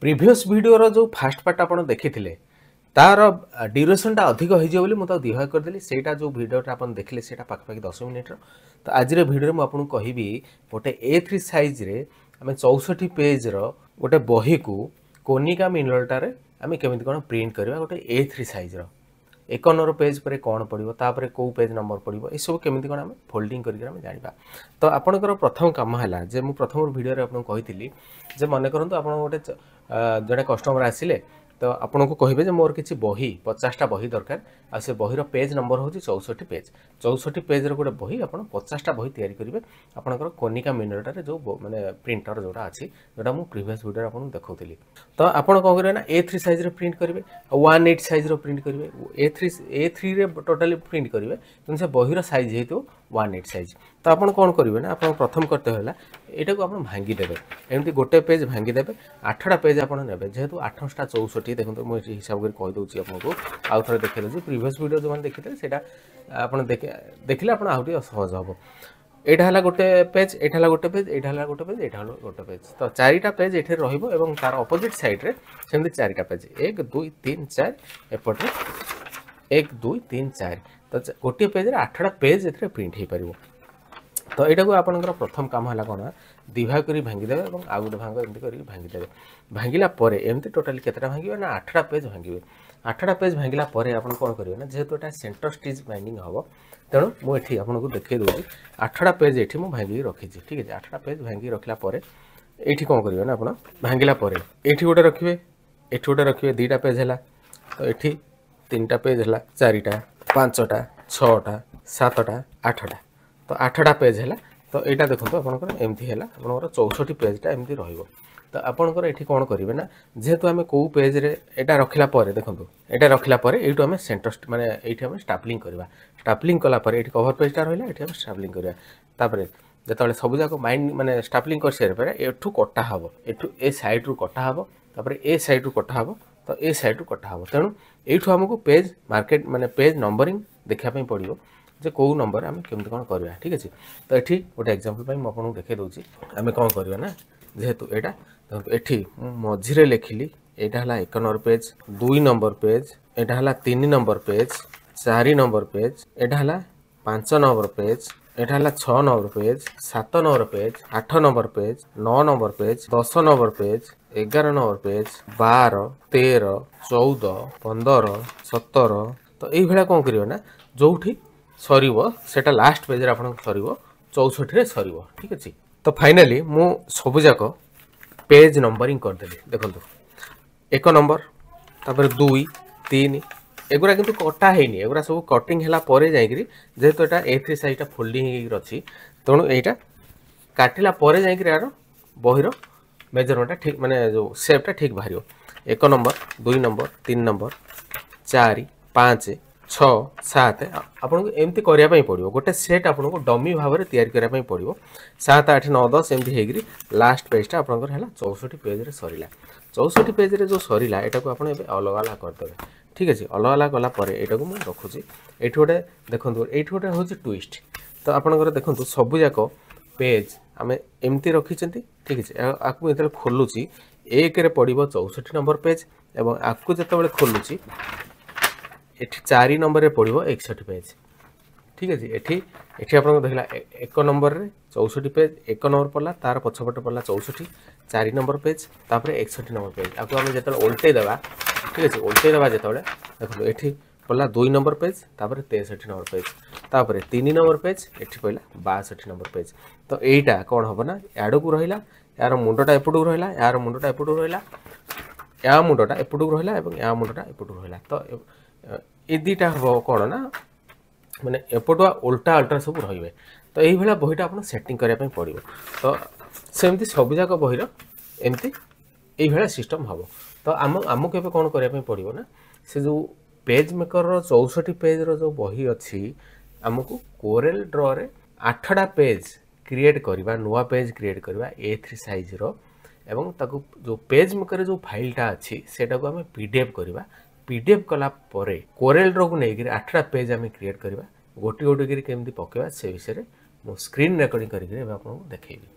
previous भिडर जो fast part आप देखी तार ड्यूरेसनटा अधिक हो दिहा करदेली से जो भिडटा आप देखे से पाखापाखि दस मिनिट्र तो आज भिडियो मुझे कह गोटे ए थ्री सैज्रे आम चौष्टि पेजर गोटे बही को कोनिका मिनरलटा आम कमी कौन प्रिंट करवा गोटे ए थ्री सैज्र ଏକ ନମ୍ବର ପେଜ୍ ପରେ କ'ଣ ପଡ଼ିବ ତାପରେ କେଉଁ ପେଜ୍ ନମ୍ବର ପଡ଼ିବ ଏସବୁ କେମିତି କ'ଣ ଆମେ ଫୋଲ୍ଡିଂ କରିକି ଆମେ ଜାଣିବା ତ ଆପଣଙ୍କର ପ୍ରଥମ କାମ ହେଲା ଯେ ମୁଁ ପ୍ରଥମ ଭିଡ଼ିଓରେ ଆପଣଙ୍କୁ କହିଥିଲି ଯେ ମନେ କରନ୍ତୁ ଆପଣ ଗୋଟେ ଜଣେ କଷ୍ଟମର୍ ଆସିଲେ ତ ଆପଣଙ୍କୁ କହିବେ ଯେ ମୋର କିଛି ବହି ପଚାଶଟା ବହି ଦରକାର ଆଉ ସେ ବହିର ପେଜ୍ ନମ୍ବର ହେଉଛି ଚଉଷଠି ପେଜ୍ ଚଉଷଠି ପେଜ୍ର ଗୋଟେ ବହି ଆପଣ ପଚାଶଟା ବହି ତିଆରି କରିବେ ଆପଣଙ୍କର କୋନିକା ମିନରଟାରେ ଯେଉଁ ମାନେ ପ୍ରିଣ୍ଟର ଯେଉଁଟା ଅଛି ଯେଉଁଟା ମୁଁ ପ୍ରିଭିୟସ୍ ଭିଡ଼ିଓରେ ଆପଣଙ୍କୁ ଦେଖାଉଥିଲି ତ ଆପଣ କ'ଣ କରିବେ ନା ଏ ଥ୍ରୀ ସାଇଜ୍ରେ ପ୍ରିଣ୍ଟ କରିବେ ୱାନ୍ ଏଇଟ୍ ସାଇଜ୍ର ପ୍ରିଣ୍ଟ କରିବେ ଏ ଥ୍ରୀ ଏ ଥ୍ରୀରେ ଟୋଟାଲି ପ୍ରିଣ୍ଟ କରିବେ କିନ୍ତୁ ସେ ବହିର ସାଇଜ୍ ହେଇଥିବ ওয়ান এইট সাইজ ତ ଆପଣ କ'ଣ କରିବେ ନା ଆପଣ ପ୍ରଥମ କର୍ତ୍ତବ୍ୟ ହେଲା ଏଇଟାକୁ ଆପଣ ଭାଙ୍ଗିଦେବେ ଏମିତି ଗୋଟେ ପେଜ୍ ଭାଙ୍ଗିଦେବେ ଆଠଟା ପେଜ୍ ଆପଣ ନେବେ ଯେହେତୁ ଆଠଶଟା ଚଉଷଠି ଦେଖନ୍ତୁ ମୁଁ ଏଠି ହିସାବ କରି କହିଦେଉଛି ଆପଣଙ୍କୁ ଆଉ ଥରେ ଦେଖେଇଦେଉଛି ପ୍ରିଭିୟସ୍ ଭିଡ଼ିଓ ଯେଉଁମାନେ ଦେଖିଥିଲେ ସେଇଟା ଆପଣ ଦେଖିଲେ ଆପଣ ଆହୁରି ସହଜ ହେବ ଏଇଟା ହେଲା ଗୋଟେ ପେଜ୍ ଏଇଟା ହେଲା ଗୋଟେ ପେଜ୍ ଏଇଟା ହେଲା ଗୋଟେ ପେଜ୍ ଏଇଟା ହେଲା ଗୋଟେ ପେଜ୍ ତ ଚାରିଟା ପେଜ୍ ଏଠି ରହିବ ଏବଂ ତାର ଅପୋଜିଟ୍ ସାଇଡ଼୍ରେ ସେମିତି ଚାରିଟା ପେଜ୍ ଏକ ଦୁଇ ତିନି ଚାରି ଏପଟରେ ଏକ ଦୁଇ ତିନି ଚାରି ତ ଗୋଟିଏ ପେଜ୍ରେ ଆଠଟା ପେଜ୍ ଏଥିରେ ପ୍ରିଣ୍ଟ ହୋଇପାରିବ ତ ଏଇଟାକୁ ଆପଣଙ୍କର ପ୍ରଥମ କାମ ହେଲା କ'ଣ ଦୁଇ ଭାଗ କରି ଭାଙ୍ଗିଦେବେ ଏବଂ ଆଉ ଗୋଟେ ଭାଙ୍ଗ ଏମିତି କରିକି ଭାଙ୍ଗିଦେବେ ଭାଙ୍ଗିଲା ପରେ ଏମିତି ଟୋଟାଲି କେତେଟା ଭାଙ୍ଗିବେ ନା ଆଠଟା ପେଜ୍ ଭାଙ୍ଗିବେ ଆଠଟା ପେଜ୍ ଭାଙ୍ଗିଲା ପରେ ଆପଣ କ'ଣ କରିବେ ନା ଯେହେତୁ ଏଇଟା ସେଣ୍ଟର ଷ୍ଟିଜ୍ ବାଇଣ୍ଡିଂ ହେବ ତେଣୁ ମୁଁ ଏଠି ଆପଣଙ୍କୁ ଦେଖାଇ ଦେଉଛି ଆଠଟା ପେଜ୍ ଏଠି ମୁଁ ଭାଙ୍ଗିକି ରଖିଛି ଠିକ୍ ଅଛି ଆଠଟା ପେଜ୍ ଭାଙ୍ଗିକି ରଖିଲା ପରେ ଏଇଠି କ'ଣ କରିବେ ନା ଆପଣ ଭାଙ୍ଗିଲା ପରେ ଏଇଠି ଗୋଟେ ରଖିବେ ଏଠି ଗୋଟେ ରଖିବେ ଦୁଇଟା ପେଜ୍ ହେଲା ତ ଏଠି ତିନିଟା ପେଜ୍ ହେଲା ଚାରିଟା ପାଞ୍ଚଟା ଛଅଟା ସାତଟା ଆଠଟା ତ ଆଠଟା ପେଜ୍ ହେଲା ତ ଏଇଟା ଦେଖନ୍ତୁ ଆପଣଙ୍କର ଏମିତି ହେଲା ଆପଣଙ୍କର ଚଉଷଠି ପେଜ୍ଟା ଏମିତି ରହିବ ତ ଆପଣଙ୍କର ଏଠି କ'ଣ କରିବେ ନା ଯେହେତୁ ଆମେ କେଉଁ ପେଜ୍ରେ ଏଇଟା ରଖିଲା ପରେ ଦେଖନ୍ତୁ ଏଇଟା ରଖିଲା ପରେ ଏଇଠୁ ଆମେ ସେଣ୍ଟର ମାନେ ଏଇଠି ଆମେ ଷ୍ଟାପ୍ଲିଂ କରିବା ଷ୍ଟାପ୍ଲିଂ କଲା ପରେ ଏଠି କଭର ପେଜ୍ଟା ରହିଲା ଏଠି ଆମେ ଷ୍ଟାପ୍ଲିଂ କରିବା ତାପରେ ଯେତେବେଳେ ସବୁଯାକ ମାଇଣ୍ଡ ମାନେ ଷ୍ଟାପ୍ଲିଂ କରିସାରିବା ପରେ ଏଠୁ କଟା ହେବ ଏଠୁ ଏ ସାଇଡ଼୍ରୁ କଟା ହେବ ତାପରେ ଏ ସାଇଡ଼୍ରୁ କଟା ହେବ ତ ଏ ସାଇଡ଼୍ରୁ କଟା ହେବ ତେଣୁ ଏଇଠୁ ଆମକୁ ପେଜ୍ ମାର୍କେଟ୍ ମାନେ ପେଜ୍ ନମ୍ବରିଂ ଦେଖିବା ପାଇଁ ପଡ଼ିବ ଯେ କେଉଁ ନମ୍ବର ଆମେ କେମିତି କ'ଣ କରିବା ଠିକ୍ ଅଛି ତ ଏଠି ଗୋଟେ ଏକ୍ଜାମ୍ପଲ୍ ପାଇଁ ମୁଁ ଆପଣଙ୍କୁ ଦେଖାଇ ଦେଉଛି ଆମେ କ'ଣ କରିବା ନା ଯେହେତୁ ଏଇଟା ଦେଖନ୍ତୁ ଏଠି ମୁଁ ମଝିରେ ଲେଖିଲି ଏଇଟା ହେଲା ଏକ ନମ୍ବର ପେଜ୍ ଦୁଇ ନମ୍ବର ପେଜ୍ ଏଇଟା ହେଲା ତିନି ନମ୍ବର ପେଜ୍ ଚାରି ନମ୍ବର ପେଜ୍ ଏଇଟା ହେଲା ପାଞ୍ଚ ନମ୍ବର ପେଜ୍ एटा होला छ नम्बर पेज सात नम्बर पेज आठ नम्बर पेज नम्बर पेज दस नम्बर पेज एघार नम्बर पेज बार ते चौध पन्ध्र सतर त यभना जोटि सरबिस लास्ट पेज आरेको चौसठी सरबि ठीक अहिले तो फाइनाली मु सबुाक पेज नम्बरिङ गरिदे देख्नु एक नम्बर तपर दुई तिन এগুড়া কিন্তু কটা হয়নি এগুড়া সব কটিং হেলা পরে যাইকি যেহেতু এটা এ থ্রি সাইজটা ফোল্ডিং হয়ে অছি তেমন এইটা কাটিলা পরে যাইকি আর বহির মেজরমেন্টটা ঠিক মানে যে সেপটা ঠিক বাহার এক নম্বর দুই নম্বর তিন নম্বর চারি পাঁচ ছ সাত ଆପଣଙ୍କୁ ଏମିତି କରିବା ପାଇଁ ପଡ଼ିବ ଗୋଟେ ସେଟ୍ ଆପଣଙ୍କୁ ଡମି ଭାବରେ ତିଆରି କରିବା ପାଇଁ ପଡ଼ିବ ସାତ ଆଠ ନଅ ଦଶ ଏମିତି ହେଇକରି ଲାଷ୍ଟ ପେଜ୍ଟା ଆପଣଙ୍କର ହେଲା ଚଉଷଠି ପେଜ୍ରେ ସରିଲା চৌষঠি পেଜ୍ରେ ଯେଉଁ ସରିଲା ଏଟାକୁ ଆପଣ ଏବେ ଅଲଗା ଅଲଗା କରିଦେବେ ଠିକ୍ ଅଛି ଅଲଗା ଅଲଗା କଲା ପରେ ଏଇଟାକୁ ମୁଁ ରଖୁଛି ଏଇଠି ଗୋଟେ ଦେଖନ୍ତୁ ଏଇଠି ଗୋଟେ ହେଉଛି ଟୁଇଷ୍ଟ ତ ଆପଣଙ୍କର ଦେଖନ୍ତୁ ସବୁଯାକ ପେଜ୍ ଆମେ ଏମିତି ରଖିଛନ୍ତି ଠିକ୍ ଅଛି ଆକୁ ଯେତେବେଳେ ଖୋଲୁଛି ଏକରେ ପଡ଼ିବ ଚଉଷଠି ନମ୍ବର ପେଜ୍ ଏବଂ ଆକୁ ଯେତେବେଳେ ଖୋଲୁଛି ଏଠି ଚାରି ନମ୍ବରରେ ପଡ଼ିବ ଏକଷଠି ପେଜ୍ ঠিক আছে এটি এটি আপনার দেখলা এক নম্বরের চৌষঠি পেজ এক নম্বর পড়লা তার পছপটে পড়লা চৌষঠি চারি নম্বর পেজ তাপরে একষঠি নম্বর পেজ আপনি আমি যেত ওল্টাই দেবা ঠিক আছে ওল্টাই দেবা যেতবে দেখুন এটি পড়লা দুই নম্বর পেজ তাপরে তেষট্টি নম্বর পেজ তাপরে তিন নম্বর পেজ এটি পড়লা বাষট্টি নম্বর পেজ তো এইটা কম হব না আড়কু রহিলা এর মুন্ডটা এপটু রহিলা এর মুন্ডটা এপটু রহিলা এ মুন্ডটা এপটু রহিলা এবং এ মুন্ডটা এপটু রহিলা তো এই দুইটা হব কোণ না ମାନେ ଏପଟୁଆ ଓଲଟା ଅଲଟା ସବୁ ରହିବ ତ ଏଇଭଳିଆ ବହିଟା ଆପଣ ସେଟିଂ କରିବା ପାଇଁ ପଡ଼ିବ ତ ସେମିତି ସବୁଯାକ ବହିର ଏମିତି ଏଇଭଳିଆ ସିଷ୍ଟମ୍ ହେବ ତ ଆମ ଆମକୁ ଏବେ କ'ଣ କରିବା ପାଇଁ ପଡ଼ିବ ନା ସେ ଯେଉଁ ପେଜ୍ ମେକର୍ର ଚଉଷଠି ପେଜ୍ର ଯେଉଁ ବହି ଅଛି ଆମକୁ କୋରେଲ୍ ଡ୍ରରେ ଆଠଟା ପେଜ୍ କ୍ରିଏଟ୍ କରିବା ନୂଆ ପେଜ୍ କ୍ରିଏଟ୍ କରିବା ଏ ଥ୍ରୀ ସାଇଜ୍ର ଏବଂ ତାକୁ ଯେଉଁ ପେଜ୍ ମେକର୍ରେ ଯେଉଁ ଫାଇଲ୍ଟା ଅଛି ସେଇଟାକୁ ଆମେ ପି ଡି ଏଫ୍ କରିବା পিডিএফ কলা পরে কোরেল ড্রକୁ ନେଇକରି ଆଠଟା ପେଜ୍ ଆମେ କ୍ରିଏଟ୍ କରିବା ଗୋଟି ଗୋଟି କରି କେମିତି ପକାଇବା ସେ ବିଷୟରେ ମୁଁ ସ୍କ୍ରିନ୍ ରେକର୍ଡ଼ିଂ କରିକି ଏବେ ଆପଣଙ୍କୁ ଦେଖେଇବି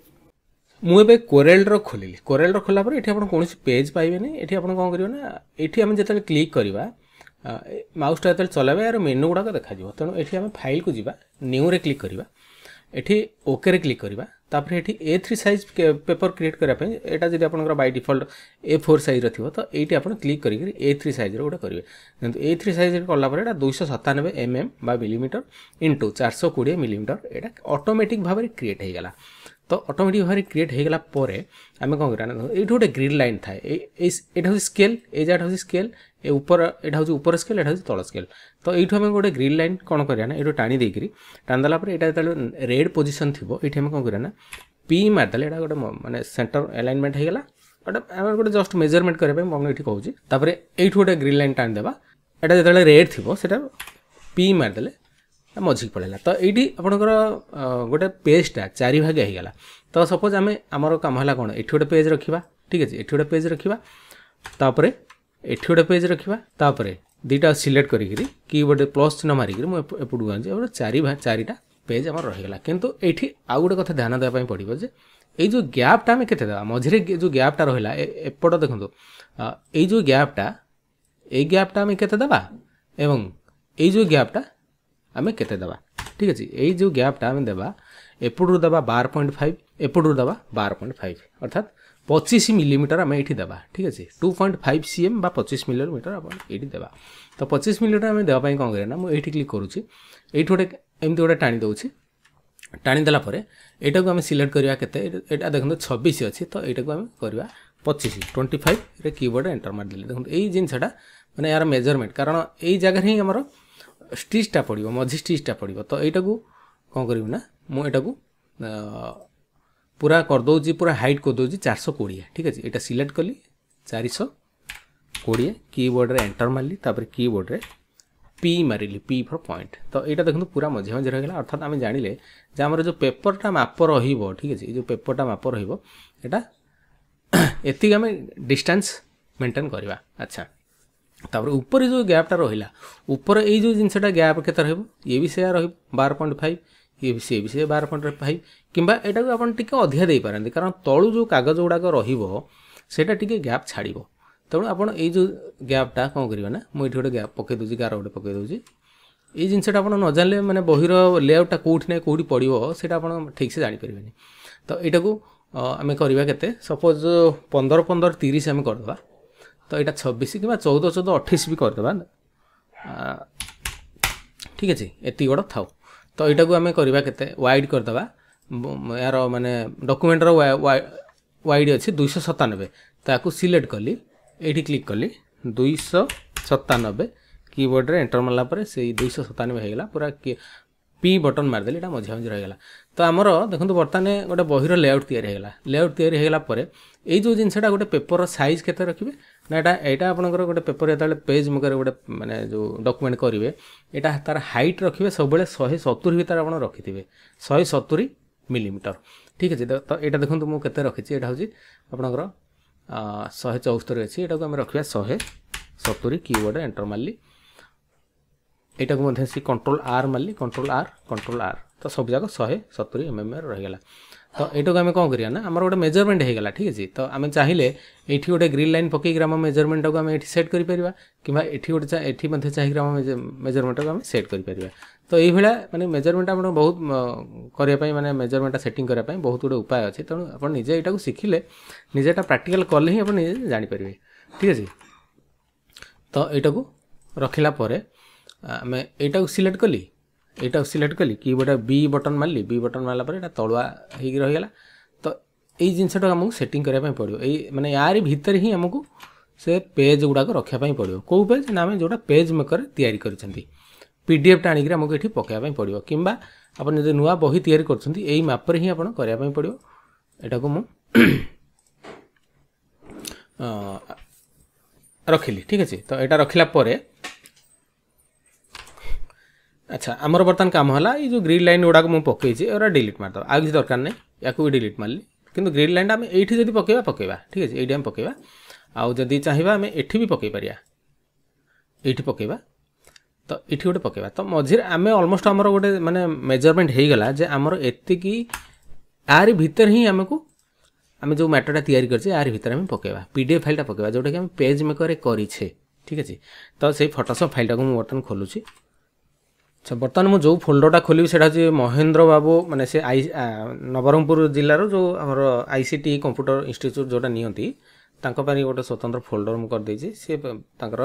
ମୁଁ ଏବେ କୋରେଲ୍ର ଖୋଲିଲି କୋରେଲ୍ର ଖୋଲା ପରେ ଏଠି ଆପଣ କୌଣସି ପେଜ୍ ପାଇବେନି ଏଠି ଆପଣ କ'ଣ କରିବେ ନା ଏଠି ଆମେ ଯେତେବେଳେ କ୍ଲିକ୍ କରିବା ମାଉସ୍ଟା ଯେତେବେଳେ ଚଲାଇବା ଏହାର ମେନୁ ଗୁଡ଼ାକ ଦେଖାଯିବ ତେଣୁ ଏଠି ଆମେ ଫାଇଲ୍କୁ ଯିବା ନ୍ୟୁରେ କ୍ଲିକ୍ କରିବା এটি ওকেরে ক্লিক করা তাপরে এটি A three size paper create করা এটা যদি আপনার বাই ডিফল্ট এ ফোর সাইজর থাকবে তো এইটি আপনার ক্লিক করি এ থ্রি সাইজর গোটে করবে কিন্তু এ থ্রি সাইজ কলাপরে এটা দুইশ সতানবে এম এম বা মিলিমিটর ইন্টু চারশো কোড়িয়ে মিলিমিটর এটা অটোমেটিক ভাবে ক্রিয়েট হয়ে গলা ତ ଅଟୋମେଟିକ୍ ଭାବରେ କ୍ରିଏଟ୍ ହୋଇଗଲା ପରେ ଆମେ କ'ଣ କରିବା ନା ଏଇଠି ଗୋଟେ ଗ୍ରୀନ୍ ଲାଇନ୍ ଥାଏ ଏଇଟା ହେଉଛି ସ୍କେଲ୍ ଏଇ ଜାଗାଟା ହେଉଛି ସ୍କେଲ୍ ଏ ଉପର ଏଇଟା ହେଉଛି ଉପର ସ୍କେଲ୍ ଏଇଟା ହେଉଛି ତଳ ସ୍କେଲ୍ ତ ଏଇଠୁ ଆମେ ଗୋଟେ ଗ୍ରୀନ୍ ଲାଇନ୍ କ'ଣ କରିବା ନା ଏଇଠୁ ଟାଣି ଦେଇକିରି ଟାଣି ଦେଲା ପରେ ଏଇଟା ଯେତେବେଳେ ରେଡ୍ ପୋଜିସନ୍ ଥିବ ଏଇଠି ଆମେ କ'ଣ କରିବା ନା ପି ମାରିଦେଲେ ଏଇଟା ଗୋଟେ ମାନେ ସେଣ୍ଟର ଆଲାଇନମେଣ୍ଟ ହୋଇଗଲା ଗୋଟେ ଆମେ ଗୋଟେ ଜଷ୍ଟ ମେଜରମେଣ୍ଟ କରିବା ପାଇଁ ମୁଁ ଏଠି କହୁଛି ତାପରେ ଏଇଠୁ ଗୋଟେ ଗ୍ରୀନ୍ ଲାଇନ୍ ଟାଣିଦେବା ଏଇଟା ଯେତେବେଳେ ରେଡ୍ ଥିବ ସେଇଟା ପି ମାରିଦେଲେ ମଝିକି ପଳେଇଲା ତ ଏଇଠି ଆପଣଙ୍କର ଗୋଟେ ପେଜ୍ଟା ଚାରି ଭାଗ ହେଇଗଲା ତ ସପୋଜ୍ ଆମେ ଆମର କାମ ହେଲା କ'ଣ ଏଠି ଗୋଟେ ପେଜ୍ ରଖିବା ଠିକ୍ ଅଛି ଏଠି ଗୋଟେ ପେଜ୍ ରଖିବା ତାପରେ ଏଠି ଗୋଟେ ପେଜ୍ ରଖିବା ତାପରେ ଦୁଇଟା ସିଲେକ୍ଟ କରିକିରି କି ଗୋଟେ ପ୍ଲସ୍ ଚିହ୍ନ ମାରିକିରି ମୁଁ ଏପଟକୁ ଆଣିଛି ଗୋଟେ ଚାରି ଚାରିଟା ପେଜ୍ ଆମର ରହିଗଲା କିନ୍ତୁ ଏଇଠି ଆଉ ଗୋଟେ କଥା ଧ୍ୟାନ ଦେବା ପାଇଁ ପଡ଼ିବ ଯେ ଏଇ ଯେଉଁ ଗ୍ୟାପ୍ଟା ଆମେ କେତେ ଦେବା ମଝିରେ ଯେଉଁ ଗ୍ୟାପ୍ଟା ରହିଲା ଏପଟ ଦେଖନ୍ତୁ ଏଇ ଯେଉଁ ଗ୍ୟାପ୍ଟା ଏଇ ଗ୍ୟାପ୍ଟା ଆମେ କେତେ ଦେବା ଏବଂ ଏଇ ଯେଉଁ ଗ୍ୟାପ୍ଟା ଆମେ କେତେ ଦେବା ଠିକ୍ ଅଛି ଏଇ ଯେଉଁ ଗ୍ୟାପ୍ଟା ଆମେ ଦେବା ଏପଟରୁ ଦେବା ବାର ପଏଣ୍ଟ ଫାଇଭ ଏପଟରୁ ଦେବା ବାର ପଏଣ୍ଟ ଫାଇଭ ଅର୍ଥାତ୍ ପଚିଶ ମିଲିମିଟର ଆମେ ଏଇଠି ଦେବା ଠିକ୍ ଅଛି two point five C M ବା ପଚିଶ ମିଲିମିଟର ଆପଣ ଏଇଠି ଦେବା ତ ପଚିଶ ମିଲିମିଟର ଆମେ ଦେବା ପାଇଁ କ'ଣ କରିବା ନା ମୁଁ ଏଇଠି କ୍ଲିକ୍ କରୁଛି ଏଇଠି ଗୋଟେ ଏମିତି ଗୋଟେ ଟାଣି ଦେଉଛି ଟାଣିଦେଲା ପରେ ଏଇଟାକୁ ଆମେ ସିଲେକ୍ଟ କରିବା କେତେ ଏଇଟା ଦେଖନ୍ତୁ ଛବିଶ ଅଛି ତ ଏଇଟାକୁ ଆମେ କରିବା ପଚିଶ ଟ୍ୱେଣ୍ଟି ଫାଇଭରେ କିବୋର୍ଡ଼ ଏଣ୍ଟର ମାରିଦେଲେ ଦେଖନ୍ତୁ ଏଇ ଜିନିଷଟା ମାନେ ଏହାର ମେଜରମେଣ୍ଟ କାରଣ ଏଇ ଜାଗାରେ ହିଁ ଆମର ଷ୍ଟିଚ୍ଟା ପଡ଼ିବ ମଝି ଷ୍ଟିଚ୍ଟା ପଡ଼ିବ ତ ଏଇଟାକୁ କ'ଣ କରିବି ନା ମୁଁ ଏଇଟାକୁ ପୁରା କରିଦେଉଛି ପୁରା ହାଇଟ୍ କରିଦେଉଛି ଚାରିଶହ କୋଡ଼ିଏ ଠିକ୍ ଅଛି ଏଇଟା ସିଲେକ୍ଟ କଲି ଚାରିଶହ କୋଡ଼ିଏ କିବୋର୍ଡ଼ରେ ଏଣ୍ଟର୍ ମାରିଲି ତାପରେ କିବୋର୍ଡ଼ରେ পি মারিলি পি ফর পয়েন্ট তো এইটা দেখুন পুরা মঝে মঝে রয়ে অর্থাৎ আমি জাঁলে যে আমার যে পেপরটা মাপ রহব ঠিক আছে এই যে পেপরটা মাপ রহব এটা এতিক আমি ডিষ্টান্স মেন্টেন করা আচ্ছা ତାପରେ ଉପରେ ଯେଉଁ ଗ୍ୟାପ୍ଟା ରହିଲା ଉପରେ ଏଇ ଯେଉଁ ଜିନିଷଟା ଗ୍ୟାପ୍ କେତେ ରହିବ ଇଏ ବି ସେୟା ରହିବ ବାର ପଏଣ୍ଟ ଫାଇଭ୍ ଇଏ ବି ସିଏ ବି ସେ ବାର ପଏଣ୍ଟ ଫାଇଭ କିମ୍ବା ଏଇଟାକୁ ଆପଣ ଟିକିଏ ଅଧିକା ଦେଇପାରନ୍ତି କାରଣ ତଳୁ ଯେଉଁ କାଗଜ ଗୁଡ଼ାକ ରହିବ ସେଇଟା ଟିକିଏ ଗ୍ୟାପ୍ ଛାଡ଼ିବ ତେଣୁ ଆପଣ ଏଇ ଯେଉଁ ଗ୍ୟାପ୍ଟା କ'ଣ କରିବେ ନା ମୁଁ ଏଠି ଗୋଟେ ଗ୍ୟାପ୍ ପକାଇ ଦେଉଛି ଗାର ଗୋଟେ ପକାଇ ଦେଉଛି ଏଇ ଜିନିଷଟା ଆପଣ ନ ଜାଣିଲେ ମାନେ ବହିର ଲେଆଉଟ୍ଟା କେଉଁଠି ନାହିଁ କେଉଁଠି ପଡ଼ିବ ସେଇଟା ଆପଣ ଠିକ୍ସେ ଜାଣିପାରିବେନି ତ ଏଇଟାକୁ ଆମେ କରିବା କେତେ ସପୋଜ୍ ପନ୍ଦର ପନ୍ଦର ତିରିଶ ଆମେ କରିଦେବା तो यहाँ छबिश कि चौदह चौदह अठाईस भी करदे ठीक अच्छे ये बड़ था तो यहाँ को आम करते वाइड करदे यार मानने डकुमेंटर वाइड अच्छे दुईश सतानबे ताकू सिलेक्ट कली ये क्लिक कली दुईश सतानबे कीबोर्ड एंटर मारापर से दुई सतानबे तो होगा पूरा पी बटन मारदेली यहाँ मझे मझे रहीगला तो आमर देखो बर्तमान गोटे बहर लेआउट या लेआउट या जो जिनसटा गोटे पेपर सैज के रखे ନା ଏଇଟା ଏଇଟା ଆପଣଙ୍କର ଗୋଟେ ପେପର ଯେତେବେଳେ ପେଜ୍ ମୁଖରେ ଗୋଟେ ମାନେ ଯେଉଁ ଡକୁମେଣ୍ଟ କରିବେ ଏଇଟା ତା'ର ହାଇଟ୍ ରଖିବେ ସବୁବେଳେ ଶହେ ସତୁରି ଭିତରେ ଆପଣ ରଖିଥିବେ ଶହେ ସତୁରି ମିଲିମିଟର ଠିକ୍ ଅଛି ତ ଏଇଟା ଦେଖନ୍ତୁ ମୁଁ କେତେ ରଖିଛି ଏଇଟା ହେଉଛି ଆପଣଙ୍କର ଶହେ ଚଉସ୍ତରୀ ଅଛି ଏଇଟାକୁ ଆମେ ରଖିବା ଶହେ ସତୁରି କିବୋର୍ଡ଼ ଏଣ୍ଟର ମାରିଲି ଏଇଟାକୁ ମଧ୍ୟ ସେ କଣ୍ଟ୍ରୋଲ ଆର୍ ମାରିଲି କଣ୍ଟ୍ରୋଲ ଆର୍ କଣ୍ଟ୍ରୋଲ ଆର୍ ତ ସବୁଯାକ ଶହେ ସତୁରି ଏମ୍ଏମ୍ଏର ରହିଗଲା ତ ଏଇଟାକୁ ଆମେ କ'ଣ କରିବା ନା ଆମର ଗୋଟେ ମେଜରମେଣ୍ଟ ହେଇଗଲା ଠିକ୍ ଅଛି ତ ଆମେ ଚାହିଁଲେ ଏଇଠି ଗୋଟେ ଗ୍ରୀନ୍ ଲାଇନ୍ ପକେଇକି ଆମ ମେଜରମେଣ୍ଟକୁ ଆମେ ଏଠି ସେଟ୍ କରିପାରିବା କିମ୍ବା ଏଠି ଗୋଟେ ଏଠି ମଧ୍ୟ ଚାହିଁକି ଆମ ମେଜରମେଣ୍ଟକୁ ଆମେ ସେଟ୍ କରିପାରିବା ତ ଏଇଭଳିଆ ମାନେ ମେଜରମେଣ୍ଟ ଆପଣ ବହୁତ କରିବା ପାଇଁ ମାନେ ମେଜରମେଣ୍ଟଟା ସେଟିଂ କରିବା ପାଇଁ ବହୁତ ଗୁଡ଼ିଏ ଉପାୟ ଅଛି ତେଣୁ ଆପଣ ନିଜେ ଏଇଟାକୁ ଶିଖିଲେ ନିଜେଟା ପ୍ରାକ୍ଟିକାଲ କଲେ ହିଁ ଆପଣ ନିଜେ ଜାଣିପାରିବେ ଠିକ୍ ଅଛି ତ ଏଇଟାକୁ ରଖିଲା ପରେ ଆମେ ଏଇଟାକୁ ସିଲେକ୍ଟ କଲି এটা সিলেক্ট কলি কিবোর্ডে বি বটন মারলি বি বটন মারা পরে এটা তলুয়া হয়েকি রহিগলা তো এই জিনিসটা আমি সেটিং করা পড়ব এই মানে ইয়ার ভিতরে হি আমি সে পেজ গুড়া রক্ষা পড়ব কেউ পেজ না আমি যেটা পেজ মেকর তৈরি করেছেন পিডিএফটা আনিকি আমি এটি পকাইবা পড়ব কিংবা আপনি যদি নয় বহি তৈরি করছেন এই মাপরে হি আপনার করা পড়ব এটা মু ରଖିଲି ଠିକ୍ ଅଛି ତ ଏଇଟା ରଖିଲା ପରେ ଆଚ୍ଛା ଆମର ବର୍ତ୍ତମାନ କାମ ହେଲା ଏଇ ଯେଉଁ ଗ୍ରୀଡ଼ ଲାଇନ୍ ଗୁଡ଼ାକ ମୁଁ ପକାଇଛି ଏଗୁଡ଼ା ଡିଲିଟ୍ ମାରିଦେବା ଆଉ କିଛି ଦରକାର ନାହିଁ ୟାକୁ ବି ଡିଲିଟ୍ ମାରିଲି କିନ୍ତୁ ଗ୍ରୀଡ଼ ଲାଇନ୍ଟା ଆମେ ଏଇଠି ଯଦି ପକାଇବା ପକାଇବା ଠିକ୍ ଅଛି ଏଇଠି ଆମେ ପକାଇବା ଆଉ ଯଦି ଚାହିଁବା ଆମେ ଏଠି ବି ପକାଇ ପାରିବା ଏଇଠି ପକାଇବା ତ ଏଠି ଗୋଟେ ପକାଇବା ତ ମଝିରେ ଆମେ ଅଲମୋଷ୍ଟ ଆମର ଗୋଟେ ମାନେ ମେଜରମେଣ୍ଟ ହେଇଗଲା ଯେ ଆମର ଏତିକି ଆରି ଭିତରେ ହିଁ ଆମକୁ ଆମେ ଯେଉଁ ମ୍ୟାଟରଟା ତିଆରି କରିଛେ ଆରି ଭିତରେ ଆମେ ପକାଇବା ପି ଡି ଏଫ୍ ଫାଇଲ୍ଟା ପକାଇବା ଯେଉଁଟାକି ଆମେ ପେଜ୍ ମେକର୍ରେ କରିଛେ ଠିକ୍ ଅଛି ତ ସେଇ ଫଟୋସପ୍ ଫାଇଲ୍ଟାକୁ ମୁଁ ବର୍ତ୍ତମାନ ଖୋଲୁଛି আচ্ছা বর্তমান মু যে ফোল্ডরটা খোলিবি সেটা হচ্ছে মহেন্দ্র বাবু মানে সে আই নবরঙ্গপুর জেলার যে আমার আইসিটি কম্পুটর ইনস্টিচ্ୟୁଟ୍ যেটা নিয়ন্তি ତାଙ୍କ ପାଇଁ ଗୋଟେ ସ୍ୱତନ୍ତ୍ର ଫୋଲ୍ଡର ମୁଁ କରିଦେଇଛି ସେ ତାଙ୍କର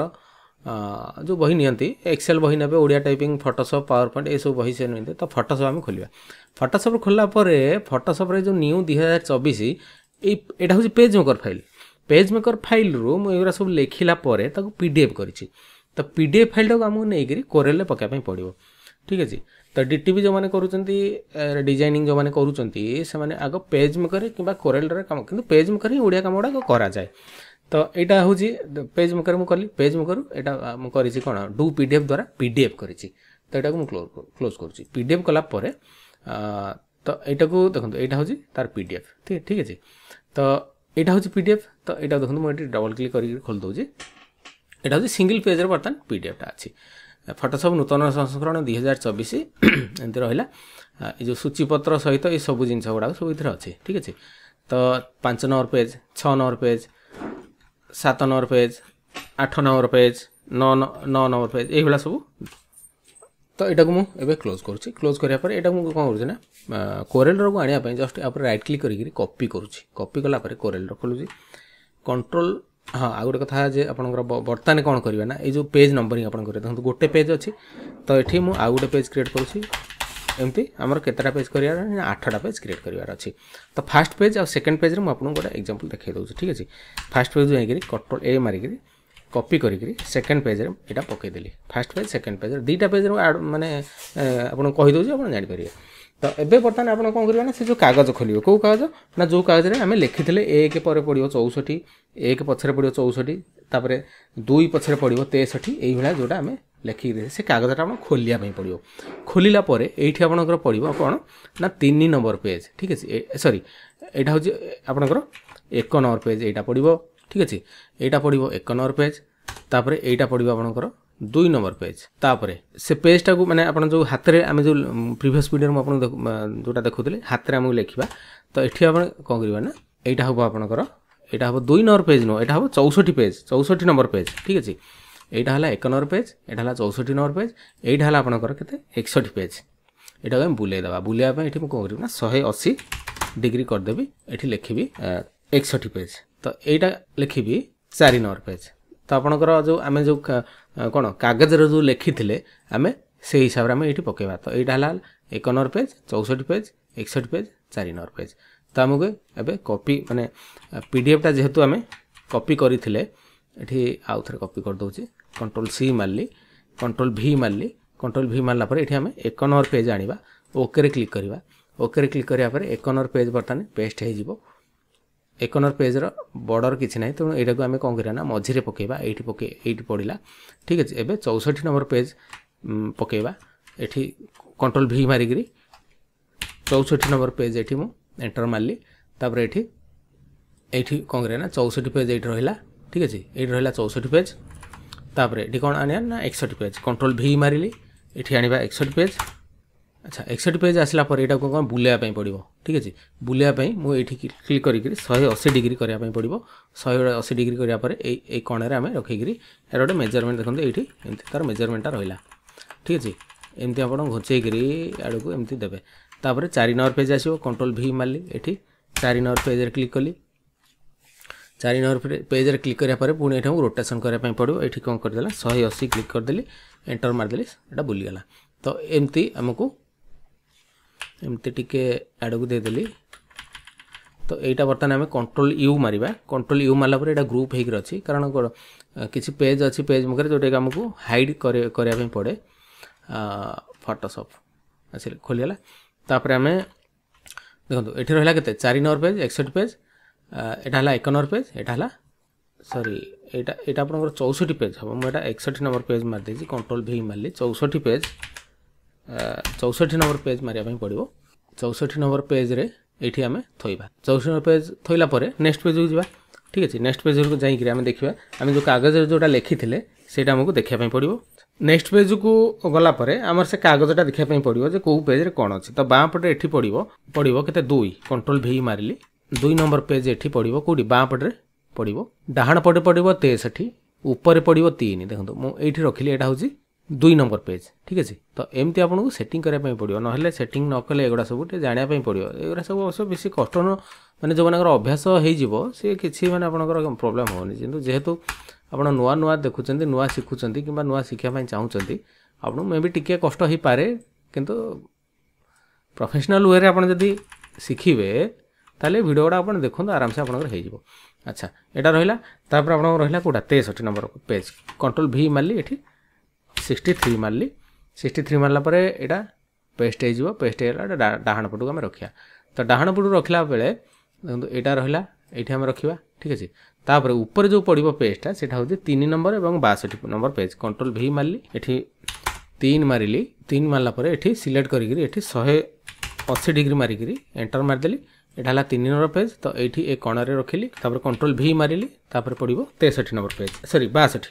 ଯେଉଁ ବହି ନିଅନ୍ତି ଏକ୍ସେଲ୍ ବହି ନେବେ Odia typing Photoshop PowerPoint ଏସବୁ ବହି ସେ ନିଅନ୍ତି ତ ଫଟୋସପ୍ ଆମେ ଖୋଲିବା ଫଟୋସପ୍ ଖୋଲିଲା ପରେ ଫଟୋସପ୍ରେ ଯେଉଁ ନ୍ୟୁ ଦୁଇ ହଜାର ଚବିଶ ଏଇ ଏଇଟା ହେଉଛି PageMaker file PageMaker ଫାଇଲ୍ରୁ ମୁଁ ଏଗୁଡ଼ା ସବୁ ଲେଖିଲା ପରେ ତାକୁ ପି ଡି ଏଫ୍ କରିଛି ତ ପି ଡି ଏଫ୍ ଫାଇଲ୍ଟାକୁ ଆମକୁ ନେଇକରି କୋରେଲ୍ରେ ପକାଇବା ପାଇଁ ପଡ଼ିବ ঠিক ଅଛି ତ ଡିଟିଭି ଯେଉଁମାନେ କରୁଛନ୍ତି ଡିଜାଇନିଂ ଯେଉଁମାନେ କରୁଛନ୍ତି ସେମାନେ ଆଗ ପେଜ୍ ମେକରେ କିମ୍ବା କୋରେଲରେ କାମ କିନ୍ତୁ ପେଜ୍ ମେକରେ ହିଁ ଓଡ଼ିଆ କାମ ଗୁଡ଼ାକ କରାଯାଏ ତ ଏଇଟା ହେଉଛି ପେଜ୍ ମେକରେ ମୁଁ କଲି ପେଜ୍ ମେକରୁ ଏଇଟା ମୁଁ କରିଛି କ'ଣ ଡୁ ପି ଡି ଏଫ୍ ଦ୍ୱାରା ପି ଡି ଏଫ୍ କରିଛି ତ ଏଇଟାକୁ ମୁଁ କ୍ଲୋଜ୍ କରୁଛି ପି ଡି ଏଫ୍ କଲା ପରେ ତ ଏଇଟାକୁ ଦେଖନ୍ତୁ ଏଇଟା ହେଉଛି ତାର ପି ଡି ଏଫ୍ ଠିକ୍ ଠିକ୍ ଅଛି ତ ଏଇଟା ହେଉଛି ପି ଡି ଏଫ୍ ତ ଏଇଟା ଦେଖନ୍ତୁ ମୁଁ ଏଠି ଡବଲ୍ କ୍ଲିକ୍ କରିକି ଖୋଲି ଦେଉଛି ଏଇଟା ହେଉଛି ସିଙ୍ଗିଲ୍ ପେଜ୍ର ବର୍ତ୍ତମାନ ପି ଡି ଏଫ୍ଟା ଅଛି ଫଟୋ ସବୁ ନୂତନ ସଂସ୍କରଣ ଦୁଇ ହଜାର ଚବିଶ ଏମିତି ରହିଲା ଏ ଯେଉଁ ସୂଚୀପତ୍ର ସହିତ ଏ ସବୁ ଜିନିଷ ଗୁଡ଼ାକ ସବୁ ଏଥିରେ ଅଛି ଠିକ୍ ଅଛି ତ ପାଞ୍ଚ ନମ୍ବର ପେଜ୍ ଛଅ ନମ୍ବର ପେଜ୍ ସାତ ନମ୍ବର ପେଜ୍ ଆଠ ନମ୍ବର ପେଜ୍ ନଅ ନଅ ନମ୍ବର ପେଜ୍ ଏଇଭଳିଆ ସବୁ ତ ଏଇଟାକୁ ମୁଁ ଏବେ କ୍ଲୋଜ୍ କରୁଛି କ୍ଲୋଜ୍ କରିବା ପରେ ଏଇଟାକୁ ମୁଁ କ'ଣ କରୁଛି ନା କୋରେଲରକୁ ଆଣିବା ପାଇଁ ଜଷ୍ଟ ୟା ଉପରେ ରାଇଟ୍ କ୍ଲିକ୍ କରିକି କପି କରୁଛି କପି କଲା ପରେ କୋରେଲର ଖୋଲୁଛି କଣ୍ଟ୍ରୋଲ ହଁ ଆଉ ଗୋଟେ କଥା ଯେ ଆପଣଙ୍କର ବର୍ତ୍ତମାନ କ'ଣ କରିବେ ନା ଏଇ ଯେଉଁ ପେଜ୍ ନମ୍ବରିଂ ଆପଣ କରିବେ ଦେଖନ୍ତୁ ଗୋଟେ ପେଜ୍ ଅଛି ତ ଏଠି ମୁଁ ଆଉ ଗୋଟେ ପେଜ୍ କ୍ରିଏଟ୍ କରୁଛି ଏମିତି ଆମର କେତେଟା ପେଜ୍ କରିବାର ଆଠଟା ପେଜ୍ କ୍ରିଏଟ୍ କରିବାର ଅଛି ତ ଫାଷ୍ଟ ପେଜ୍ ଆଉ ସେକେଣ୍ଡ ପେଜ୍ରେ ମୁଁ ଆପଣଙ୍କୁ ଗୋଟେ ଏକ୍ଜାମ୍ପଲ୍ ଦେଖାଇ ଦେଉଛି ଠିକ୍ ଅଛି ଫାଷ୍ଟ ପେଜ୍ ଯାଇକିରି କଣ୍ଟ୍ରୋଲ୍ ଏ ମାରିକିରି କପି କରିକିରି ସେକେଣ୍ଡ ପେଜ୍ରେ ଏଇଟା ପକାଇଦେଲି ଫାଷ୍ଟ ପେଜ୍ ସେକେଣ୍ଡ ପେଜ୍ରେ ଦୁଇଟା ପେଜ୍ରେ ମାନେ ଆପଣଙ୍କୁ କହିଦେଉଛି ଆପଣ ଜାଣିପାରିବେ ତ ଏବେ ବର୍ତ୍ତମାନ ଆପଣ କ'ଣ କରିବେ ନା ସେ ଯେଉଁ କାଗଜ ଖୋଲିବେ କେଉଁ କାଗଜ ନା ଯେଉଁ କାଗଜରେ ଆମେ ଲେଖିଥିଲେ ଏକ ପରେ ପଡ଼ିବ ଚଉଷଠି ଏକ ପଛରେ ପଡ଼ିବ ଚଉଷଠି ତାପରେ ଦୁଇ ପଛରେ ପଡ଼ିବ ତେଷଠି ଏଇଭଳିଆ ଯେଉଁଟା ଆମେ ଲେଖିକି ଦେଇଥିଲେ ସେ କାଗଜଟା ଆପଣ ଖୋଲିବା ପାଇଁ ପଡ଼ିବ ଖୋଲିଲା ପରେ ଏଇଠି ଆପଣଙ୍କର ପଡ଼ିବ କ'ଣ ନା ତିନି ନମ୍ବର ପେଜ୍ ଠିକ୍ ଅଛି ସରି ଏଇଟା ହେଉଛି ଆପଣଙ୍କର ଏକ ନମ୍ବର ପେଜ୍ ଏଇଟା ପଡ଼ିବ ଠିକ୍ ଅଛି ଏଇଟା ପଡ଼ିବ ଏକ ନମ୍ବର ପେଜ୍ ତାପରେ ଏଇଟା ପଡ଼ିବ ଆପଣଙ୍କର ଦୁଇ ନମ୍ବର ପେଜ୍ ତାପରେ ସେ ପେଜ୍ଟାକୁ ମାନେ ଆପଣ ଯେଉଁ ହାତରେ ଆମେ ଯେଉଁ ପ୍ରିଭିୟସ୍ ଭିଡ଼ିଓରେ ମୁଁ ଆପଣଙ୍କୁ ଯେଉଁଟା ଦେଖୁଥିଲି ହାତରେ ଆମକୁ ଲେଖିବା ତ ଏଠି ଆପଣ କ'ଣ କରିବା ନା ଏଇଟା ହେବ ଆପଣଙ୍କର ଏଇଟା ହେବ ଦୁଇ ନମ୍ବର ପେଜ୍ ନୁହଁ ଏଇଟା ହେବ ଚଉଷଠି ପେଜ୍ ଚଉଷଠି ନମ୍ବର ପେଜ୍ ଠିକ୍ ଅଛି ଏଇଟା ହେଲା ଏକ ନମ୍ବର ପେଜ୍ ଏଇଟା ହେଲା ଚଉଷଠି ନମ୍ବର ପେଜ୍ ଏଇଟା ହେଲା ଆପଣଙ୍କର କେତେ ଏକଷଠି ପେଜ୍ ଏଇଟାକୁ ଆମେ ବୁଲେଇ ଦେବା ବୁଲେଇବା ପାଇଁ ଏଠି ମୁଁ କ'ଣ କରିବି ନା ଶହେ ଅଶୀ ଡିଗ୍ରୀ କରିଦେବି ଏଠି ଲେଖିବି ଏକଷଠି ପେଜ୍ ତ ଏଇଟା ଲେଖିବି ଚାରି ନମ୍ବର ପେଜ୍ ତ ଆପଣଙ୍କର ଯେଉଁ ଆମେ ଯେଉଁ କ'ଣ କାଗଜରେ ଯେଉଁ ଲେଖିଥିଲେ ଆମେ ସେଇ ହିସାବରେ ଆମେ ଏଇଠି ପକାଇବା ତ ଏଇଟା ହେଲା ଏକ ନମ୍ବର ପେଜ୍ ଚଉଷଠି ପେଜ୍ ଏକଷଠି ପେଜ୍ ଚାରି ନମ୍ବର ପେଜ୍ ତ ଆମକୁ ଏବେ କପି ମାନେ ପି ଡି ଏଫ୍ଟା ଯେହେତୁ ଆମେ କପି କରିଥିଲେ ଏଠି ଆଉ ଥରେ କପି କରିଦେଉଛି କଣ୍ଟ୍ରୋଲ୍ ସି ମାରିଲି କଣ୍ଟ୍ରୋଲ୍ ଭି ମାରିଲି କଣ୍ଟ୍ରୋଲ୍ ଭି ମାରିଲା ପରେ ଏଠି ଆମେ ଏକ ନମ୍ବର ପେଜ୍ ଆଣିବା ଓକେରେ କ୍ଲିକ୍ କରିବା ଓକେରେ କ୍ଲିକ୍ କରିବା ପରେ ଏକ ନମ୍ବର ପେଜ୍ ବର୍ତ୍ତମାନ ପେଷ୍ଟ ହୋଇଯିବ ଏକ ନମ୍ବର ପେଜ୍ର ବର୍ଡ଼ର କିଛି ନାହିଁ ତେଣୁ ଏଇଟାକୁ ଆମେ କ'ଣ କରିବା ନା ମଝିରେ ପକାଇବା ଏଇଠି ପକାଇ ଏଇଠି ପଡ଼ିଲା ଠିକ୍ ଅଛି ଏବେ ଚଉଷଠି ନମ୍ବର ପେଜ୍ ପକାଇବା ଏଠି କଣ୍ଟ୍ରୋଲ୍ ଭି ମାରିକିରି ଚଉଷଠି ନମ୍ବର ପେଜ୍ ଏଠି ମୁଁ ଏଣ୍ଟର ମାରିଲି ତାପରେ ଏଠି ଏଇଠି କ'ଣ କରିବା ନା ଚଉଷଠି ପେଜ୍ ଏଇଠି ରହିଲା ଠିକ୍ ଅଛି ଏଇଠି ରହିଲା ଚଉଷଠି ପେଜ୍ ତାପରେ ଏଠି କ'ଣ ଆଣିବା ନା ଏକଷଠି ପେଜ୍ କଣ୍ଟ୍ରୋଲ୍ ଭି ମାରିଲି ଏଠି ଆଣିବା ଏକଷଠି ପେଜ୍ আচ্ছা ଏକଷଠି ପେଜ୍ ଆସିଲା ପରେ ଏଇଟାକୁ କ'ଣ ବୁଲେଇବା ପାଇଁ ପଡ଼ିବ ଠିକ୍ ଅଛି ବୁଲେଇବା ପାଇଁ ମୁଁ ଏଇଠି କ୍ଲିକ୍ କରିକିରି ଶହେ ଅଶୀ ଡିଗ୍ରୀ କରିବା ପାଇଁ ପଡ଼ିବ ଶହେ ଅଶୀ ଡିଗ୍ରୀ କରିବା ପରେ ଏଇ ଏଇ କଣରେ ଆମେ ରଖିକିରି ଏହାର ଗୋଟେ ମେଜରମେଣ୍ଟ ଦେଖନ୍ତୁ ଏଇଠି ଏମିତି ତା'ର ମେଜରମେଣ୍ଟଟା ରହିଲା ଠିକ୍ ଅଛି ଏମିତି ଆପଣ ଘୋଚେଇକିରି ଆଡ଼କୁ ଏମିତି ଦେବେ ତାପରେ ଚାରି ନମ୍ବର ପେଜ୍ ଆସିବ କଣ୍ଟ୍ରୋଲ ଭି ମାରିଲି ଏଠି ଚାରି ନମ୍ବର ପେଜ୍ରେ କ୍ଲିକ୍ କଲି ଚାରି ନମ୍ବର ପେଜ୍ରେ କ୍ଲିକ୍ କରିବା ପରେ ପୁଣି ଏଠି ରୋଟେସନ୍ କରିବା ପାଇଁ ପଡ଼ିବ ଏଠି କ'ଣ କରିଦେଲା ଶହେ ଅଶୀ କ୍ଲିକ୍ କରିଦେଲି ଏଣ୍ଟର ମାରିଦେଲି ସେଇଟା ବୁଲିଗଲା ତ ଏମିତି ଆମକୁ ଏମିତି ଟିକେ ଆଡ଼କୁ ଦେଇଦେଲି ତ ଏଇଟା ବର୍ତ୍ତମାନ ଆମେ କଣ୍ଟ୍ରୋଲ ୟୁ ମାରିବା କଣ୍ଟ୍ରୋଲ ୟୁ ମାରିଲା ପରେ ଏଇଟା ଗ୍ରୁପ୍ ହେଇକିରି ଅଛି କାରଣ କ'ଣ କିଛି ପେଜ୍ ଅଛି ପେଜ୍ ମୁଖରେ ଯେଉଁଟାକି ଆମକୁ ହାଇଡ଼ କରିବା ପାଇଁ ପଡ଼େ ଫଟୋସପ୍ ଆଚ୍ଛା ଖୋଲିଗଲା ତାପରେ ଆମେ ଦେଖନ୍ତୁ ଏଠି ରହିଲା କେତେ ଚାରି ନମ୍ବର ପେଜ୍ ଏକଷଠି ପେଜ୍ ଏଇଟା ହେଲା ଏକ ନମ୍ବର ପେଜ୍ ଏଇଟା ହେଲା ସରି ଏଇଟା ଏଇଟା ଆପଣଙ୍କର ଚଉଷଠି ପେଜ୍ ହେବ ମୁଁ ଏଇଟା ଏକଷଠି ନମ୍ବର ପେଜ୍ ମାରିଦେଇଛି କଣ୍ଟ୍ରୋଲ ଭି ମାରିଲି ଚଉଷଠି ପେଜ୍ ଚଉଷଠି ନମ୍ବର ପେଜ୍ ମାରିବା ପାଇଁ ପଡ଼ିବ ଚଉଷଠି ନମ୍ବର ପେଜ୍ରେ ଏଇଠି ଆମେ ଥୋଇବା ଚଉଷଠି ନମ୍ବର ପେଜ୍ ଥୋଇଲା ପରେ ନେକ୍ସଟ ପେଜ୍କୁ ଯିବା ଠିକ୍ ଅଛି ନେକ୍ସଟ ପେଜ୍କୁ ଯାଇକିରି ଆମେ ଦେଖିବା ଆମେ ଯେଉଁ କାଗଜରେ ଯେଉଁଟା ଲେଖିଥିଲେ ସେଇଟା ଆମକୁ ଦେଖିବା ପାଇଁ ପଡ଼ିବ ନେକ୍ସଟ ପେଜ୍କୁ ଗଲା ପରେ ଆମର ସେ କାଗଜଟା ଦେଖିବା ପାଇଁ ପଡ଼ିବ ଯେ କେଉଁ ପେଜ୍ରେ କ'ଣ ଅଛି ତ ବାଁ ପଟେ ଏଠି ପଡ଼ିବ ପଡ଼ିବ କେତେ ଦୁଇ କଣ୍ଟ୍ରୋଲ ଭି ମାରିଲି ଦୁଇ ନମ୍ବର ପେଜ୍ ଏଠି ପଡ଼ିବ କେଉଁଠି ବାଁ ପଟରେ ପଡ଼ିବ ଡାହାଣ ପଟେ ପଡ଼ିବ ତେଷଠି ଉପରେ ପଡ଼ିବ ତିନି ଦେଖନ୍ତୁ ମୁଁ ଏଇଠି ରଖିଲି ଏଇଟା ହେଉଛି ଦୁଇ ନମ୍ବର ପେଜ୍ ଠିକ୍ ଅଛି ତ ଏମିତି ଆପଣଙ୍କୁ ସେଟିଂ କରିବା ପାଇଁ ପଡ଼ିବ ନହେଲେ ସେଟିଂ ନ କଲେ ଏଗୁଡ଼ା ସବୁ ଟିକେ ଜାଣିବା ପାଇଁ ପଡ଼ିବ ଏଗୁଡ଼ା ସବୁ ଅବଶ୍ୟ ବେଶୀ କଷ୍ଟ ନୁହଁ ମାନେ ଯେଉଁମାନଙ୍କର ଅଭ୍ୟାସ ହେଇଯିବ ସେ କିଛି ମାନେ ଆପଣଙ୍କର ପ୍ରୋବ୍ଲେମ୍ ହେବନି କିନ୍ତୁ ଯେହେତୁ ଆପଣ ନୂଆ ନୂଆ ଦେଖୁଛନ୍ତି ନୂଆ ଶିଖୁଛନ୍ତି କିମ୍ବା ନୂଆ ଶିଖିବା ପାଇଁ ଚାହୁଁଛନ୍ତି ଆପଣଙ୍କୁ ମେ ବି ଟିକିଏ କଷ୍ଟ ହେଇପାରେ କିନ୍ତୁ ପ୍ରଫେସନାଲ୍ ୱେରେ ଆପଣ ଯଦି ଶିଖିବେ ତାହେଲେ ଭିଡ଼ିଓ ଗୁଡ଼ା ଆପଣ ଦେଖନ୍ତୁ ଆରାମସେ ଆପଣଙ୍କର ହେଇଯିବ ଆଚ୍ଛା ଏଇଟା ରହିଲା ତାପରେ ଆପଣଙ୍କର ରହିଲା କେଉଁଟା ତେଷଠି ନମ୍ବର ପେଜ୍ କଣ୍ଟ୍ରୋଲ ଭି ମାରିଲି ଏଠି ସିକ୍ସଟି ଥ୍ରୀ ମାରିଲି ସିକ୍ସଟି ଥ୍ରୀ ମାରିଲା ପରେ ଏଇଟା ପେଷ୍ଟ ହେଇଯିବ ପେଷ୍ଟ ହେଇଗଲା ଡାହାଣ ପଟକୁ ଆମେ ରଖିବା ତ ଡାହାଣ ପଟକୁ ରଖିଲା ବେଳେ ଦେଖନ୍ତୁ ଏଇଟା ରହିଲା ଏଇଠି ଆମେ ରଖିବା ଠିକ୍ ଅଛି ତାପରେ ଉପରେ ଯେଉଁ ପଡ଼ିବ ପେଜଟା ସେଇଟା ହେଉଛି ତିନି ନମ୍ବର ଏବଂ ବାଷଠି ନମ୍ବର ପେଜ୍ କଣ୍ଟ୍ରୋଲ ଭି ମାରିଲି ଏଠି ତିନି ମାରିଲି ତିନି ମାରିଲା ପରେ ଏଠି ସିଲେକ୍ଟ କରିକିରି ଏଠି ଶହେ ଅଶୀ ଡିଗ୍ରୀ ମାରିକିରି ଏଣ୍ଟର ମାରିଦେଲି ଏଇଟା ହେଲା ତିନି ନମ୍ବର ପେଜ୍ ତ ଏଇଠି ଏ କଣରେ ରଖିଲି ତାପରେ କଣ୍ଟ୍ରୋଲ ଭି ମାରିଲି ତାପରେ ପଡ଼ିବ ତେଷଠି ନମ୍ବର ପେଜ୍ ସରି ବାଷଠି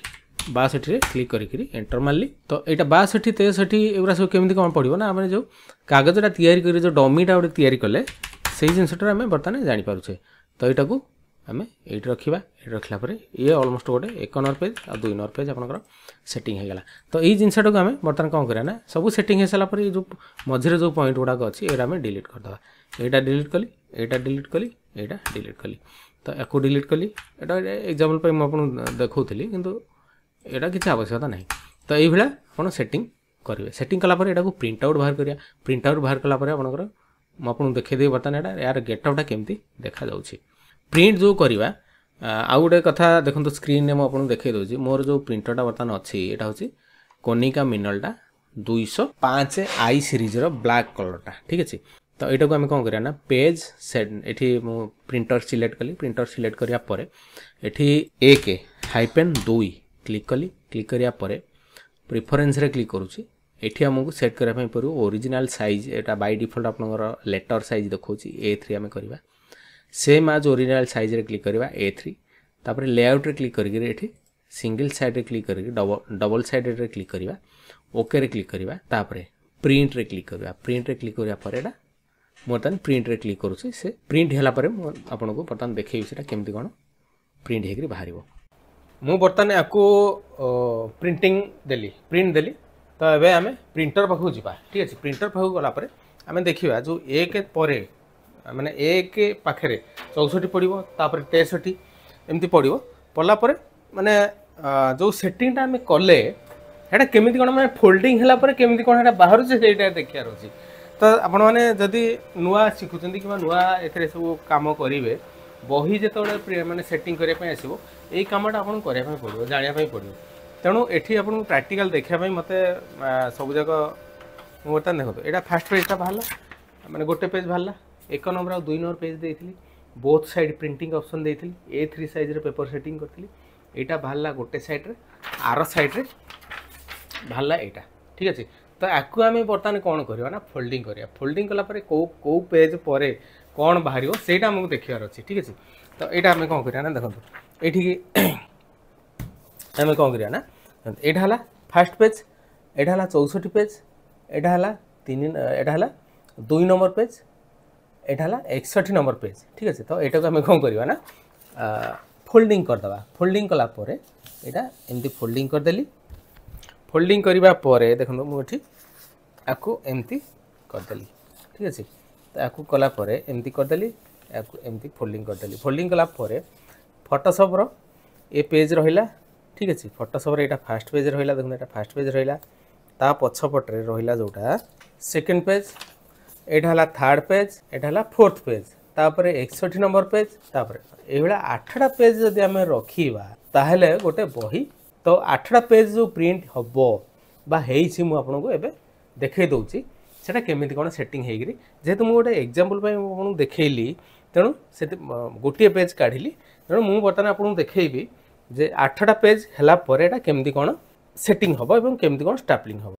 ବାଷଠିରେ କ୍ଲିକ୍ କରିକିରି ଏଣ୍ଟର ମାରିଲି ତ ଏଇଟା ବାଷଠି ତେଷଠି ଏଗୁଡ଼ା ସବୁ କେମିତି କ'ଣ ପଡ଼ିବ ନା ଆମେ ଯେଉଁ କାଗଜଟା ତିଆରି କରି ଯେଉଁ ଡମିଟା ଗୋଟେ ତିଆରି କଲେ ସେଇ ଜିନିଷଟାରେ ଆମେ ବର୍ତ୍ତମାନ ଜାଣିପାରୁଛେ ତ ଏଇଟାକୁ ଆମେ ଏଇଠି ରଖିବା ଏଇଠି ରଖିଲା ପରେ ଇଏ ଅଲମୋଷ୍ଟ ଗୋଟେ ଏକ ନମ୍ବର ପେଜ୍ ଆଉ ଦୁଇ ନମ୍ବର ପେଜ୍ ଆପଣଙ୍କର ସେଟିଂ ହେଇଗଲା ତ ଏଇ ଜିନିଷଟାକୁ ଆମେ ବର୍ତ୍ତମାନ କ'ଣ କରିବା ନା ସବୁ ସେଟିଂ ହେଇସାରିଲା ପରେ ଏଇ ଯେଉଁ ମଝିରେ ଯେଉଁ ପଏଣ୍ଟ ଗୁଡ଼ାକ ଅଛି ଏଇଟା ଆମେ ଡିଲିଟ୍ କରିଦେବା ଏଇଟା ଡିଲିଟ୍ କଲି ଏଇଟା ଡିଲିଟ୍ କଲି ଏଇଟା ଡିଲିଟ୍ କଲି ତ ୟାକୁ ଡିଲିଟ୍ କଲି ଏଇଟା ଏକ୍ଜାମ୍ପଲ୍ ପାଇଁ ମୁଁ ଆପଣଙ୍କୁ ଦେଖାଉଥିଲି କିନ୍ତୁ এটা କିଛି ଆବଶ୍ୟକତା ନାହିଁ ତ ଏଇଭଳିଆ ଆପଣ ସେଟିଂ କରିବେ ସେଟିଂ କଲା ପରେ ଏଟାକୁ ପ୍ରିଣ୍ଟ ଆଉଟ୍ ବାହାର କରିବା ପ୍ରିଣ୍ଟ ଆଉଟ୍ ବାହାର କଲା ପରେ ଆପଣଙ୍କର ମୁଁ ଆପଣଙ୍କୁ ଦେଖେଇଦେବି ବର୍ତ୍ତମାନ ଏଇଟା ଏହାର ଗେଟ୍ଅପ୍ଟା କେମିତି ଦେଖାଯାଉଛି ପ୍ରିଣ୍ଟ ଯେଉଁ କରିବା ଆଉ ଗୋଟେ କଥା ଦେଖନ୍ତୁ ସ୍କ୍ରିନ୍ରେ ମୁଁ ଆପଣଙ୍କୁ ଦେଖେଇ ଦେଉଛି ମୋର ଯେଉଁ ପ୍ରିଣ୍ଟରଟା ବର୍ତ୍ତମାନ ଅଛି ଏଇଟା ହେଉଛି କୋନିକା ମିନଲଟା ଦୁଇଶହ ପାଞ୍ଚ ଆଇ ସିରିଜ୍ର ବ୍ଲାକ୍ କଲର୍ଟା ଠିକ୍ ଅଛି ତ ଏଇଟାକୁ ଆମେ କ'ଣ କରିବା ନା ପେଜ୍ ଏଠି ମୁଁ ପ୍ରିଣ୍ଟର ସିଲେକ୍ଟ କଲି ପ୍ରିଣ୍ଟର ସିଲେକ୍ଟ କରିବା ପରେ ଏଠି ଏକ ହାଇପେନ୍ ଦୁଇ କ୍ଲିକ୍ କଲି କ୍ଲିକ୍ କରିବା ପରେ ପ୍ରିଫରେନ୍ସରେ କ୍ଲିକ୍ କରୁଛି ଏଠି ଆମକୁ ସେଟ୍ କରିବା ପାଇଁ ପଡ଼ିବ ଓରିଜିନାଲ୍ ସାଇଜ୍ ଏଇଟା ବାଇ ଡିଫଲ୍ଟ ଆପଣଙ୍କର ଲେଟର୍ ସାଇଜ୍ ଦେଖାଉଛି ଏ ଥ୍ରୀ ଆମେ କରିବା ସେମ୍ ଆଜ୍ ଓରିଜିନାଲ୍ ସାଇଜ୍ରେ କ୍ଲିକ୍ କରିବା ଏ ଥ୍ରୀ ତାପରେ ଲେଆଉଟ୍ରେ କ୍ଲିକ୍ କରିକିରି ଏଠି ସିଙ୍ଗିଲ୍ ସାଇଡ଼୍ରେ କ୍ଲିକ୍ କରିକି ଡବଲ୍ ସାଇଡ଼୍ରେ କ୍ଲିକ୍ କରିବା ଓକେରେ କ୍ଲିକ୍ କରିବା ତାପରେ ପ୍ରିଣ୍ଟରେ କ୍ଲିକ୍ କରିବା ପ୍ରିଣ୍ଟରେ କ୍ଲିକ୍ କରିବା ପରେ ଏଇଟା ମୁଁ ବର୍ତ୍ତମାନ ପ୍ରିଣ୍ଟରେ କ୍ଲିକ୍ କରୁଛି ସେ ପ୍ରିଣ୍ଟ ହେଲା ପରେ ମୁଁ ଆପଣଙ୍କୁ ବର୍ତ୍ତମାନ ଦେଖେଇବି ସେଇଟା କେମିତି କ'ଣ ପ୍ରିଣ୍ଟ ହେଇକରି ବାହାରିବ ମୁଁ ବର୍ତ୍ତମାନ ୟାକୁ ପ୍ରିଣ୍ଟିଂ ଦେଲି ପ୍ରିଣ୍ଟ ଦେଲି ତ ଏବେ ଆମେ ପ୍ରିଣ୍ଟର ପାଖକୁ ଯିବା ଠିକ୍ ଅଛି ପ୍ରିଣ୍ଟର ପାଖକୁ ଗଲା ପରେ ଆମେ ଦେଖିବା ଯେଉଁ ଏକ ପରେ ମାନେ ଏକ ପାଖରେ ଚଉଷଠି ପଡ଼ିବ ତାପରେ ତେଷଠି ଏମିତି ପଡ଼ିବ ପଡ଼ିଲା ପରେ ମାନେ ଯେଉଁ ସେଟିଂଟା ଆମେ କଲେ ସେଇଟା କେମିତି କ'ଣ ମାନେ ଫୋଲ୍ଡିଂ ହେଲା ପରେ କେମିତି କ'ଣ ସେଇଟା ବାହାରୁଛି ସେଇଟା ଦେଖିବାର ଅଛି ତ ଆପଣମାନେ ଯଦି ନୂଆ ଶିଖୁଛନ୍ତି କିମ୍ବା ନୂଆ ଏଥିରେ ସବୁ କାମ କରିବେ বহি যেতবে মানে সেটিং করা আসব এই কামটা আপনার করা পড়ব জাঁয়া পড়ব তেমন এটি আপনার প্রাকটিকাল দেখা মতো সবুজাক বর্তমান দেখুন এটা ফার্স্ট পেজটা বাহারা মানে গোটে পেজ বাহারা এক নম্বর আর দুই নম্বর পেজ দিয়েছিলি বোথ সাইড প্রিটিং অপসন দিয়েছিলি এ থ্রি সাইজের পেপর সেটিং করি এইটা বাহারা গোটে সাইড্রে আর সাইড্রে বাহারা এইটা ঠিক আছে তো আকু আমি বর্তমানে কম করা না ফোল্ডিং করা ফোল্ডিং কলাপরে কেউ কেউ পেজ পরে କ'ଣ ବାହାରିବ ସେଇଟା ଆମକୁ ଦେଖିବାର ଅଛି ଠିକ୍ ଅଛି ତ ଏଇଟା ଆମେ କ'ଣ କରିବା ନା ଦେଖନ୍ତୁ ଏଇଠିକି ଆମେ କ'ଣ କରିବା ନା ଏଇଟା ହେଲା ଫାର୍ଷ୍ଟ ପେଜ୍ ଏଇଟା ହେଲା ଚଉଷଠି ପେଜ୍ ଏଇଟା ହେଲା ତିନି ଏଇଟା ହେଲା ଦୁଇ ନମ୍ବର ପେଜ୍ ଏଇଟା ହେଲା ଏକଷଠି ନମ୍ବର ପେଜ୍ ଠିକ୍ ଅଛି ତ ଏଇଟାକୁ ଆମେ କ'ଣ କରିବା ନା ଫୋଲ୍ଡିଂ କରିଦେବା ଫୋଲ୍ଡିଂ କଲା ପରେ ଏଇଟା ଏମିତି ଫୋଲ୍ଡିଂ କରିଦେଲି ଫୋଲ୍ଡିଂ କରିବା ପରେ ଦେଖନ୍ତୁ ମୁଁ ଏଠି ଆକୁ ଏମିତି କରିଦେଲି ঠিক আছে તો ୟାକୁ କଲା ପରେ ଏମିତି କରିଦେଲି ୟାକୁ ଏମିତି ଫୋଲ୍ଡିଂ କରିଦେଲି ଫୋଲ୍ଡିଂ କଲା ପରେ ଫଟୋସପ୍ର ଏ ପେଜ୍ ରହିଲା ଠିକ୍ ଅଛି ଫଟୋସପ୍ର ଏଇଟା ଫାର୍ଷ୍ଟ ପେଜ୍ ରହିଲା ଦେଖନ୍ତୁ ଏଇଟା ଫାର୍ଷ୍ଟ ପେଜ୍ ରହିଲା ତା ପଛପଟରେ ରହିଲା ଯେଉଁଟା ସେକେଣ୍ଡ ପେଜ୍ ଏଇଟା ହେଲା ଥାର୍ଡ଼ ପେଜ୍ ଏଇଟା ହେଲା ଫୋର୍ଥ ପେଜ୍ ତାପରେ ଏକଷଠି ନମ୍ବର ପେଜ୍ ତାପରେ ଏଇଭଳିଆ ଆଠଟା ପେଜ୍ ଯଦି ଆମେ ରଖିବା ତାହେଲେ ଗୋଟେ ବହି ତ ଆଠଟା ପେଜ୍ ଯେଉଁ ପ୍ରିଣ୍ଟ ହେବ ବା ହେଇଛି ମୁଁ ଆପଣଙ୍କୁ ଏବେ ଦେଖାଇ ଦେଉଛି সেটা কেমিতি କ'ଣ ସେଟିଂ ହେଇକିରି ଯେହେତୁ ମୁଁ ଗୋଟେ ଏକ୍ଜାମ୍ପଲ୍ ପାଇଁ ମୁଁ ଆପଣଙ୍କୁ ଦେଖେଇଲି ତେଣୁ ସେଠି ଗୋଟିଏ ପେଜ୍ କାଢ଼ିଲି ତେଣୁ ମୁଁ ବର୍ତ୍ତମାନ ଆପଣଙ୍କୁ ଦେଖେଇବି ଯେ ଆଠଟା ପେଜ୍ ହେଲା ପରେ ଏଇଟା କେମିତି କ'ଣ ସେଟିଂ ହେବ ଏବଂ କେମିତି କ'ଣ ଷ୍ଟାପ୍ଲିଂ ହେବ